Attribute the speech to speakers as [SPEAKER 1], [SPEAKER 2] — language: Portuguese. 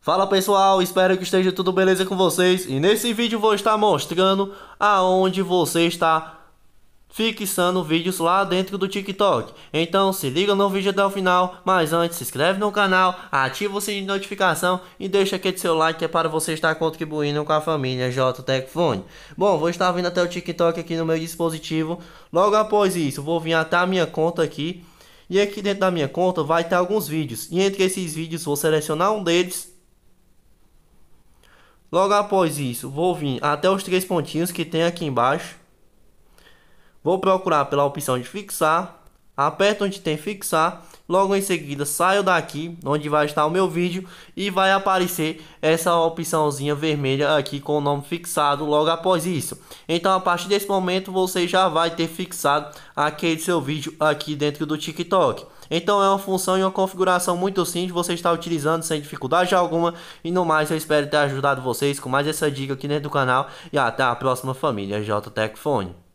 [SPEAKER 1] Fala pessoal, espero que esteja tudo beleza com vocês e nesse vídeo vou estar mostrando aonde você está fixando vídeos lá dentro do TikTok. Então se liga no vídeo até o final, mas antes se inscreve no canal, ativa o sininho de notificação e deixa aquele seu like que é para você estar contribuindo com a família JTecFone. Bom, vou estar vindo até o TikTok aqui no meu dispositivo, logo após isso vou vir até a minha conta aqui e aqui dentro da minha conta vai ter alguns vídeos e entre esses vídeos vou selecionar um deles Logo após isso, vou vir até os três pontinhos que tem aqui embaixo. Vou procurar pela opção de fixar. Aperto onde tem fixar Logo em seguida, saio daqui, onde vai estar o meu vídeo, e vai aparecer essa opçãozinha vermelha aqui com o nome fixado logo após isso. Então, a partir desse momento, você já vai ter fixado aquele seu vídeo aqui dentro do TikTok. Então é uma função e uma configuração muito simples, você está utilizando sem dificuldade alguma. E no mais, eu espero ter ajudado vocês com mais essa dica aqui dentro do canal. E até a próxima família JTecFone.